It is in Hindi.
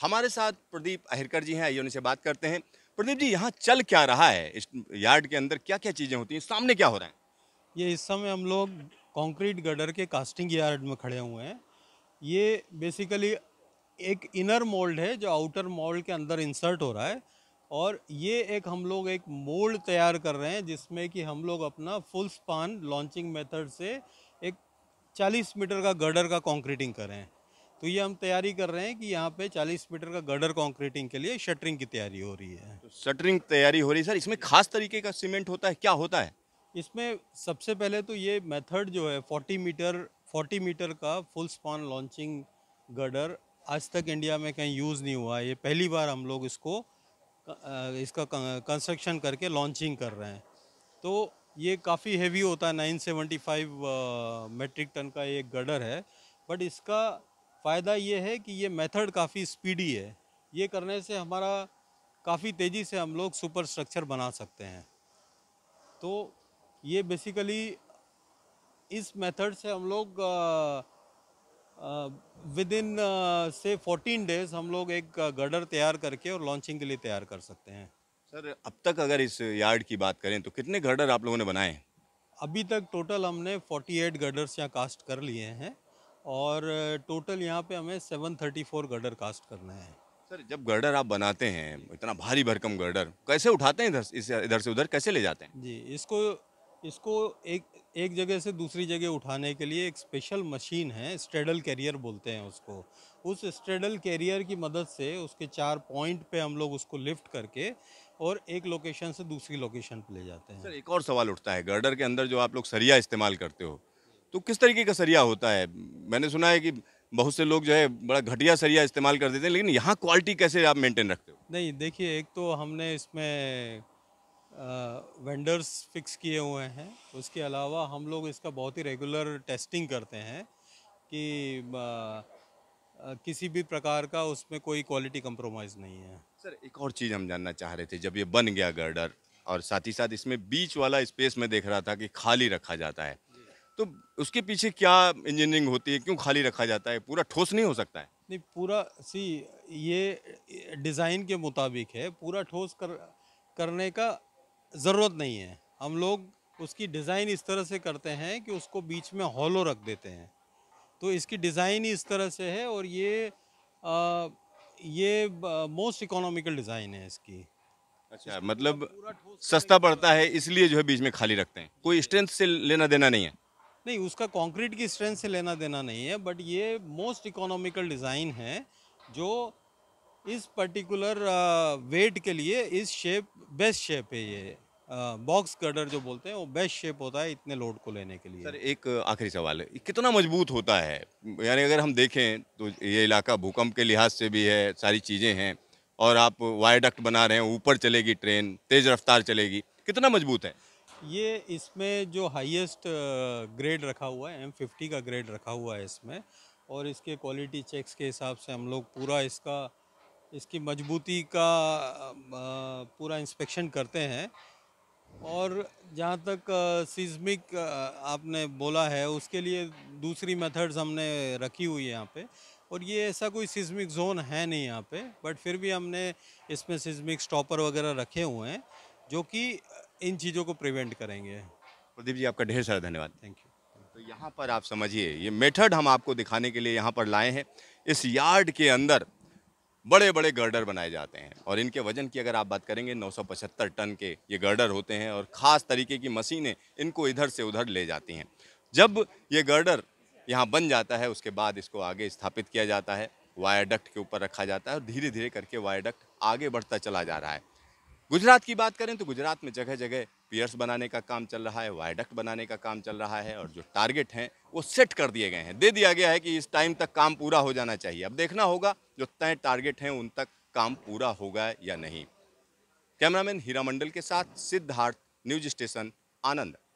हमारे साथ प्रदीप अहिरकर जी हैं आइए उनसे बात करते हैं प्रदीप जी यहाँ चल क्या रहा है इस यार्ड के अंदर क्या क्या चीज़ें होती हैं सामने क्या हो रहा है ये इस समय हम लोग कंक्रीट गडर के कास्टिंग यार्ड में खड़े हुए हैं ये बेसिकली एक इनर मोल्ड है जो आउटर मोल्ड के अंदर इंसर्ट हो रहा है और ये एक हम लोग एक मोल्ड तैयार कर रहे हैं जिसमें कि हम लोग अपना फुल स्पान लॉन्चिंग मेथड से एक 40 मीटर का गर्डर का कॉन्क्रीटिंग कर रहे हैं तो ये हम तैयारी कर रहे हैं कि यहाँ पे 40 मीटर का गर्डर कंक्रीटिंग के लिए शटरिंग की तैयारी हो रही है तो शटरिंग तैयारी हो रही है सर इसमें खास तरीके का सीमेंट होता है क्या होता है इसमें सबसे पहले तो ये मेथड जो है 40 मीटर 40 मीटर का फुल स्पॉन लॉन्चिंग गर्डर आज तक इंडिया में कहीं यूज़ नहीं हुआ ये पहली बार हम लोग इसको इसका कंस्ट्रक्शन करके लॉन्चिंग कर रहे हैं तो ये काफ़ी हेवी होता है नाइन मेट्रिक टन का ये गर्डर है बट इसका फ़ायदा ये है कि ये मेथड काफ़ी स्पीडी है ये करने से हमारा काफ़ी तेज़ी से हम लोग सुपर स्ट्रक्चर बना सकते हैं तो ये बेसिकली इस मेथड से हम लोग विद इन से 14 डेज हम लोग एक गर्डर तैयार करके और लॉन्चिंग के लिए तैयार कर सकते हैं सर अब तक अगर इस यार्ड की बात करें तो कितने गर्डर आप लोगों ने बनाए हैं अभी तक टोटल हमने 48 गर्डर्स यहाँ कास्ट कर लिए हैं और टोटल यहाँ पे हमें seven thirty four girder cast करना है सर जब गर्डर आप बनाते हैं इतना भारी भरकम गर्डर कैसे उठाते हैं इधर इस इधर से उधर कैसे ले जाते हैं जी इसको इसको एक एक जगह से दूसरी जगह उठाने के लिए एक स्पेशल मशीन है स्ट्रेडल कैरियर बोलते हैं उसको उस स्ट्रेडल कैरियर की मदद से उसके चार पॉइंट पे हम लोग उसको लिफ्ट करके और एक लोकेशन से दूसरी लोकेशन पे ले जाते हैं सर एक और सवाल उठता है गर्डर के अंदर जो आप लोग सरिया इस्तेमाल करते हो तो किस तरीके का सरिया होता है मैंने सुना है कि बहुत से लोग जो है बड़ा घटिया सरिया इस्तेमाल कर देते हैं लेकिन यहाँ क्वालिटी कैसे आप मेंटेन रखते हो नहीं देखिए एक तो हमने इसमें वेंडर्स फिक्स किए हुए हैं उसके अलावा हम लोग इसका बहुत ही रेगुलर टेस्टिंग करते हैं कि आ, किसी भी प्रकार का उसमें कोई क्वालिटी कंप्रोमाइज़ नहीं है सर एक और चीज़ हम जानना चाह रहे थे जब ये बन गया गर्डर और साथ ही साथ इसमें बीच वाला स्पेस में देख रहा था कि खाली रखा जाता है तो उसके पीछे क्या इंजीनियरिंग होती है क्यों खाली रखा जाता है पूरा ठोस नहीं हो सकता है नहीं पूरा सी ये डिज़ाइन के मुताबिक है पूरा ठोस कर करने का ज़रूरत नहीं है हम लोग उसकी डिज़ाइन इस तरह से करते हैं कि उसको बीच में हॉलो रख देते हैं तो इसकी डिज़ाइन ही इस तरह से है और ये आ, ये मोस्ट इकोनॉमिकल डिज़ाइन है इसकी अच्छा मतलब सस्ता पड़ता है इसलिए जो है बीच में खाली रखते हैं कोई स्ट्रेंथ से लेना देना नहीं है नहीं उसका कंक्रीट की स्ट्रेंथ से लेना देना नहीं है बट ये मोस्ट इकोनॉमिकल डिज़ाइन है जो इस पर्टिकुलर वेट uh, के लिए इस शेप बेस्ट शेप है ये बॉक्स uh, कटर जो बोलते हैं वो बेस्ट शेप होता है इतने लोड को लेने के लिए सर एक uh, आखिरी सवाल है कितना मजबूत होता है यानी अगर हम देखें तो ये इलाका भूकंप के लिहाज से भी है सारी चीज़ें हैं और आप वायरडक्ट बना रहे हैं ऊपर चलेगी ट्रेन तेज़ रफ्तार चलेगी कितना मजबूत है ये इसमें जो हाईएस्ट ग्रेड रखा हुआ है एम फिफ्टी का ग्रेड रखा हुआ है इसमें और इसके क्वालिटी चेक्स के हिसाब से हम लोग पूरा इसका इसकी मजबूती का पूरा इंस्पेक्शन करते हैं और जहाँ तक सीज्मिक आपने बोला है उसके लिए दूसरी मेथड्स हमने रखी हुई है यहाँ पे और ये ऐसा कोई सीज्मिक जोन है नहीं यहाँ पे बट फिर भी हमने इसमें सीज्मिक स्टॉपर वगैरह रखे हुए हैं जो कि इन चीज़ों को प्रिवेंट करेंगे प्रदीप जी आपका ढेर सारा धन्यवाद थैंक यू तो यहाँ पर आप समझिए ये मेथड हम आपको दिखाने के लिए यहाँ पर लाए हैं इस यार्ड के अंदर बड़े बड़े गर्डर बनाए जाते हैं और इनके वजन की अगर आप बात करेंगे 975 टन के ये गर्डर होते हैं और ख़ास तरीके की मशीनें इनको इधर से उधर ले जाती हैं जब ये गर्डर यहाँ बन जाता है उसके बाद इसको आगे स्थापित किया जाता है वायरडक्ट के ऊपर रखा जाता है और धीरे धीरे करके वायरडक्ट आगे बढ़ता चला जा रहा है गुजरात की बात करें तो गुजरात में जगह जगह पियर्स बनाने का काम चल रहा है वायडक्ट बनाने का काम चल रहा है और जो टारगेट हैं वो सेट कर दिए गए हैं दे दिया गया है कि इस टाइम तक काम पूरा हो जाना चाहिए अब देखना होगा जो तय टारगेट हैं उन तक काम पूरा होगा या नहीं कैमरामैन हीरा मंडल के साथ सिद्धार्थ न्यूज स्टेशन आनंद